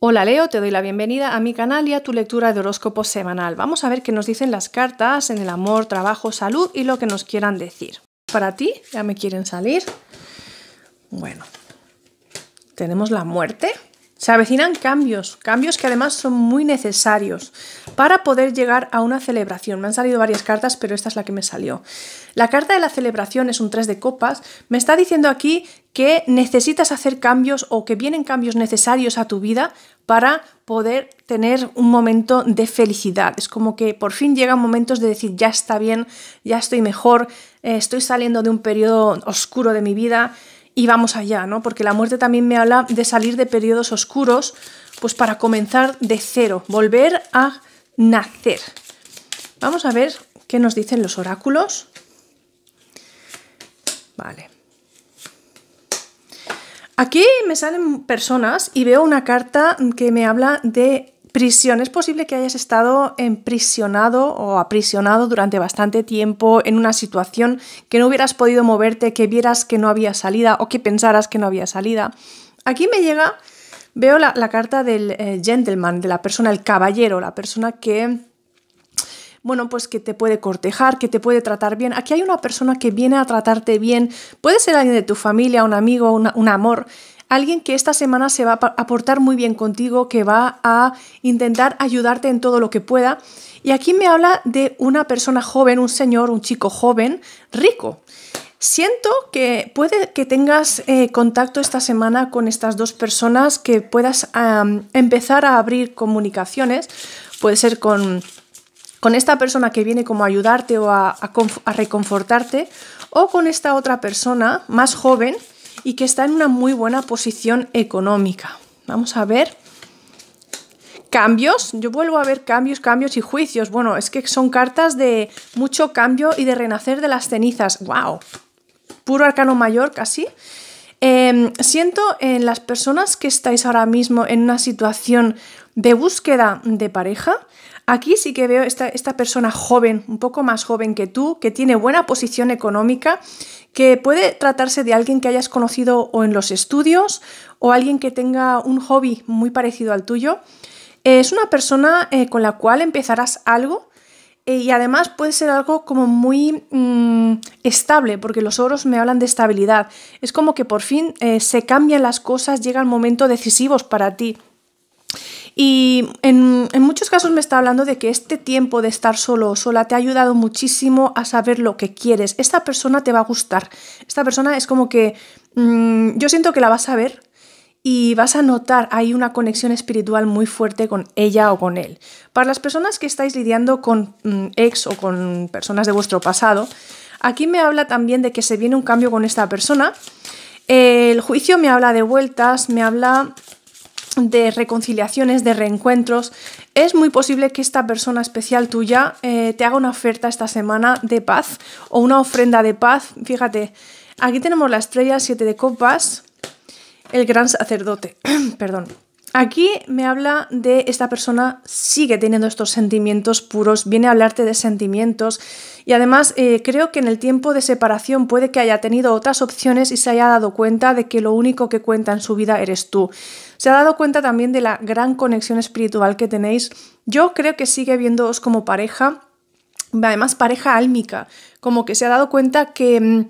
Hola Leo, te doy la bienvenida a mi canal y a tu lectura de horóscopo semanal. Vamos a ver qué nos dicen las cartas en el amor, trabajo, salud y lo que nos quieran decir. Para ti, ya me quieren salir. Bueno, tenemos la muerte. Se avecinan cambios, cambios que además son muy necesarios para poder llegar a una celebración. Me han salido varias cartas, pero esta es la que me salió. La carta de la celebración es un 3 de copas. Me está diciendo aquí que necesitas hacer cambios o que vienen cambios necesarios a tu vida para poder tener un momento de felicidad. Es como que por fin llegan momentos de decir, ya está bien, ya estoy mejor, eh, estoy saliendo de un periodo oscuro de mi vida y vamos allá, ¿no? Porque la muerte también me habla de salir de periodos oscuros, pues para comenzar de cero, volver a nacer. Vamos a ver qué nos dicen los oráculos. Vale. Aquí me salen personas y veo una carta que me habla de Prisión. Es posible que hayas estado emprisionado o aprisionado durante bastante tiempo en una situación que no hubieras podido moverte, que vieras que no había salida o que pensaras que no había salida. Aquí me llega, veo la, carta del eh, gentleman, de la persona, el caballero, la persona que bueno, pues que te puede cortejar, que te puede tratar bien. Aquí hay una persona que viene a tratarte bien, puede ser alguien de tu familia, un amigo, un amor, alguien que esta semana se va a aportar muy bien contigo, que va a intentar ayudarte en todo lo que pueda. Y aquí me habla de una persona joven, un señor, un chico joven, rico. Siento que puede que tengas eh, contacto esta semana con estas dos personas, que puedas empezar a abrir comunicaciones, puede ser con con esta persona que viene como a ayudarte o a, reconfortarte, o con esta otra persona más joven y que está en una muy buena posición económica. Vamos a ver. Cambios, yo vuelvo a ver cambios, cambios y juicios. Bueno, es que son cartas de mucho cambio y de renacer de las cenizas. ¡Wow! Puro arcano mayor casi. Em, siento en las personas que estáis ahora mismo en una situación de búsqueda de pareja, aquí sí que veo esta, esta persona joven, un poco más joven que tú, que tiene buena posición económica, que puede tratarse de alguien que hayas conocido o en los estudios o alguien que tenga un hobby muy parecido al tuyo. Es una persona eh, con la cual empezarás algo eh, y además puede ser algo como muy mm, estable, porque los oros me hablan de estabilidad. Es como que por fin eh, se cambian las cosas, llegan momentos decisivos para ti. Y en, muchos casos me está hablando de que este tiempo de estar solo o sola te ha ayudado muchísimo a saber lo que quieres. Esta persona te va a gustar. Esta persona es como que mm, yo siento que la vas a ver y vas a notar hay una conexión espiritual muy fuerte con ella o con él. Para las personas que estáis lidiando con mm, ex o con personas de vuestro pasado, aquí me habla también de que se viene un cambio con esta persona. El juicio me habla de vueltas, me habla de reconciliaciones, de reencuentros. Es muy posible que esta persona especial tuya eh, te haga una oferta esta semana de paz o una ofrenda de paz. Fíjate, aquí tenemos la estrella 7 de copas el gran sacerdote. Perdón. Aquí me habla de esta persona, sigue teniendo estos sentimientos puros, viene a hablarte de sentimientos y además eh, creo que en el tiempo de separación puede que haya tenido otras opciones y se haya dado cuenta de que lo único que cuenta en su vida eres tú. Se ha dado cuenta también de la gran conexión espiritual que tenéis. Yo creo que sigue viéndoos como pareja, además pareja álmica, como que se ha dado cuenta que... Mm,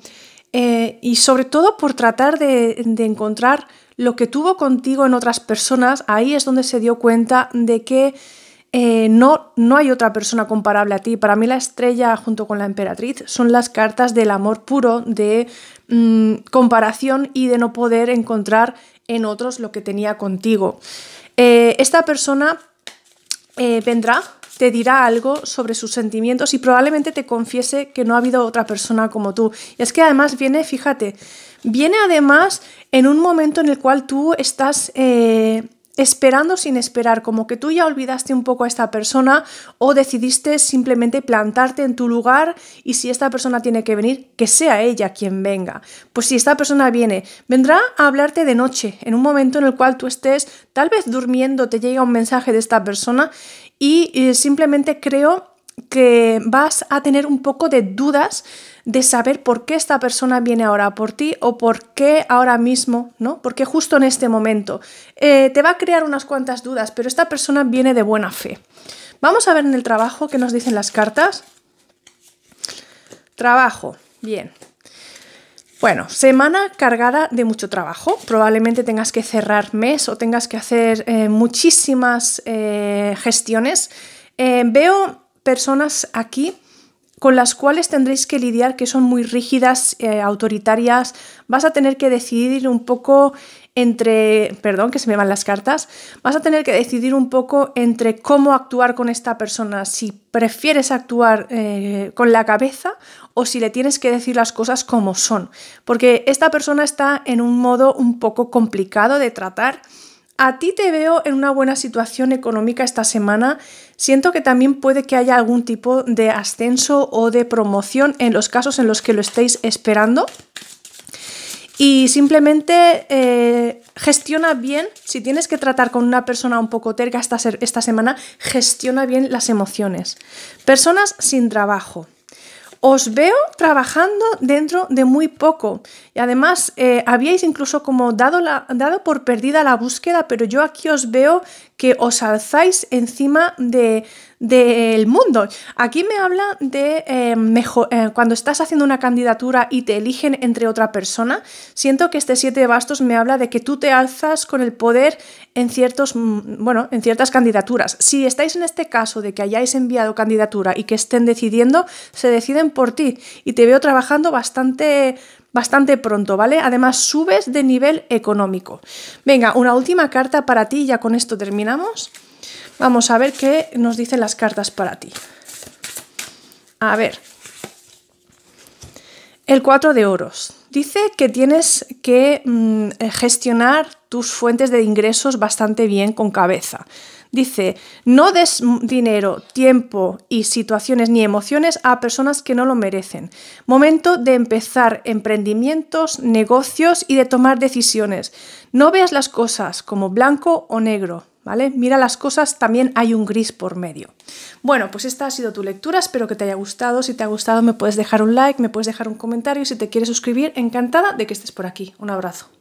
eh, y sobre todo por tratar de, encontrar lo que tuvo contigo en otras personas, ahí es donde se dio cuenta de que eh, no, no hay otra persona comparable a ti. Para mí la estrella junto con la emperatriz son las cartas del amor puro, de mm, comparación y de no poder encontrar en otros lo que tenía contigo. Eh, esta persona vendrá te dirá algo sobre sus sentimientos y probablemente te confiese que no ha habido otra persona como tú. Y es que además viene, fíjate, viene además en un momento en el cual tú estás... Eh, esperando sin esperar, como que tú ya olvidaste un poco a esta persona o decidiste simplemente plantarte en tu lugar y si esta persona tiene que venir, que sea ella quien venga. Pues si esta persona viene, vendrá a hablarte de noche, en un momento en el cual tú estés tal vez durmiendo, te llega un mensaje de esta persona y eh, simplemente creo que vas a tener un poco de dudas de saber por qué esta persona viene ahora por ti o por qué ahora mismo, ¿no? Porque justo en este momento. Eh, te va a crear unas cuantas dudas, pero esta persona viene de buena fe. Vamos a ver en el trabajo qué nos dicen las cartas. Trabajo, bien. Bueno, semana cargada de mucho trabajo. Probablemente tengas que cerrar mes o tengas que hacer eh, muchísimas eh, gestiones. veo personas aquí con las cuales tendréis que lidiar, que son muy rígidas, eh, autoritarias, vas a tener que decidir un poco entre, perdón que se me van las cartas, vas a tener que decidir un poco entre cómo actuar con esta persona, si prefieres actuar eh, con la cabeza o si le tienes que decir las cosas como son, porque esta persona está en un modo un poco complicado de tratar a ti te veo en una buena situación económica esta semana. Siento que también puede que haya algún tipo de ascenso o de promoción en los casos en los que lo estéis esperando. Y simplemente eh, gestiona bien, si tienes que tratar con una persona un poco terca esta semana, gestiona bien las emociones. Personas sin trabajo os veo trabajando dentro de muy poco. Y además, eh, habíais incluso como dado, la, dado por perdida la búsqueda, pero yo aquí os veo que os alzáis encima del de, mundo. Aquí me habla de eh, eh, cuando estás haciendo una candidatura y te eligen entre otra persona. Siento que este siete de bastos me habla de que tú te alzas con el poder en ciertos, mm, bueno, en ciertas candidaturas. Si estáis en este caso de que hayáis enviado candidatura y que estén decidiendo, se deciden por ti. Y te veo trabajando bastante bastante pronto, ¿vale? Además, subes de nivel económico. Venga, una última carta para ti, ya con esto terminamos. Vamos a ver qué nos dicen las cartas para ti. A ver. El 4 de oros. Dice que tienes que mm, eh, gestionar tus fuentes de ingresos bastante bien con cabeza. Dice, no des dinero, tiempo y situaciones ni emociones a personas que no lo merecen. Momento de empezar emprendimientos, negocios y de tomar decisiones. No veas las cosas como blanco o negro. ¿vale? Mira las cosas, también hay un gris por medio. Bueno, pues esta ha sido tu lectura, espero que te haya gustado. Si te ha gustado me puedes dejar un like, me puedes dejar un comentario. Si te quieres suscribir, encantada de que estés por aquí. Un abrazo.